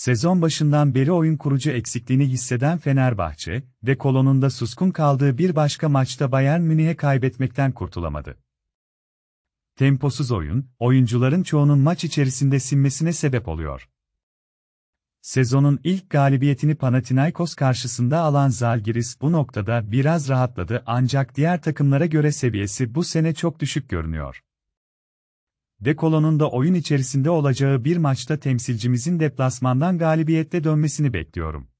Sezon başından beri oyun kurucu eksikliğini hisseden Fenerbahçe ve kolonunda suskun kaldığı bir başka maçta Bayern Münih'e kaybetmekten kurtulamadı. Temposuz oyun, oyuncuların çoğunun maç içerisinde sinmesine sebep oluyor. Sezonun ilk galibiyetini Panathinaikos karşısında alan Zalgiris bu noktada biraz rahatladı ancak diğer takımlara göre seviyesi bu sene çok düşük görünüyor. Dekolon'un da oyun içerisinde olacağı bir maçta temsilcimizin deplasmandan galibiyette dönmesini bekliyorum.